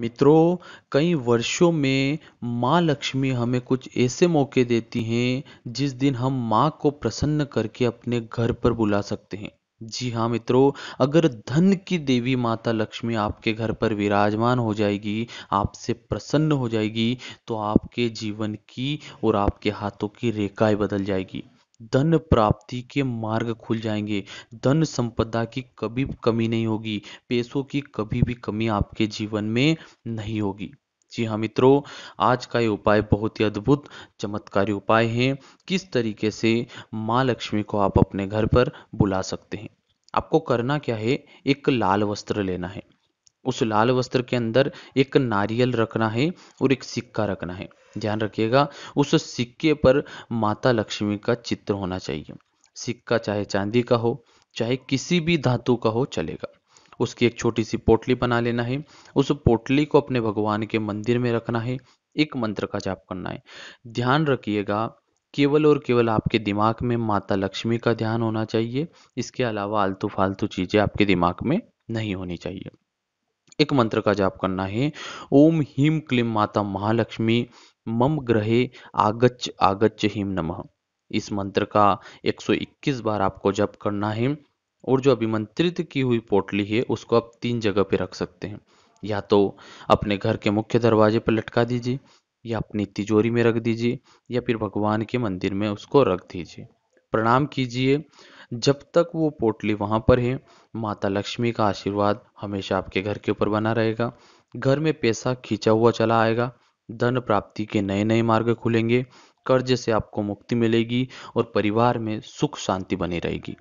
मित्रों कई वर्षों में माँ लक्ष्मी हमें कुछ ऐसे मौके देती हैं जिस दिन हम माँ को प्रसन्न करके अपने घर पर बुला सकते हैं जी हाँ मित्रों अगर धन की देवी माता लक्ष्मी आपके घर पर विराजमान हो जाएगी आपसे प्रसन्न हो जाएगी तो आपके जीवन की और आपके हाथों की रेखाएं बदल जाएगी धन प्राप्ति के मार्ग खुल जाएंगे धन संपदा की कभी कमी नहीं होगी पैसों की कभी भी कमी आपके जीवन में नहीं होगी जी हाँ मित्रों आज का ये उपाय बहुत ही अद्भुत चमत्कारी उपाय है किस तरीके से माँ लक्ष्मी को आप अपने घर पर बुला सकते हैं आपको करना क्या है एक लाल वस्त्र लेना है उस लाल वस्त्र के अंदर एक नारियल रखना है और एक सिक्का रखना है ध्यान रखिएगा उस सिक्के पर माता लक्ष्मी का चित्र होना चाहिए सिक्का चाहे चांदी का हो चाहे किसी भी धातु का हो चलेगा उसकी एक छोटी सी पोटली बना लेना है उस पोटली को अपने भगवान के मंदिर में रखना है एक मंत्र का जाप करना है ध्यान रखिएगा केवल और केवल आपके दिमाग में माता लक्ष्मी का ध्यान होना चाहिए इसके अलावा आलतू फालतू चीज़ें आपके दिमाग में नहीं होनी चाहिए एक मंत्र का जाप करना है ओम हिम क्लीम माता महालक्ष्मी मम ग्रहे आगच्छ आगच्छ हिम नमः इस मंत्र का 121 बार आपको जप करना है और जो अभिमंत्रित की हुई पोटली है उसको आप तीन जगह पे रख सकते हैं या तो अपने घर के मुख्य दरवाजे पर लटका दीजिए या अपनी तिजोरी में रख दीजिए या फिर भगवान के मंदिर में उसको रख दीजिए प्रणाम कीजिए जब तक वो पोटली वहाँ पर है माता लक्ष्मी का आशीर्वाद हमेशा आपके घर के ऊपर बना रहेगा घर में पैसा खींचा हुआ चला आएगा धन प्राप्ति के नए नए मार्ग खुलेंगे कर्ज से आपको मुक्ति मिलेगी और परिवार में सुख शांति बनी रहेगी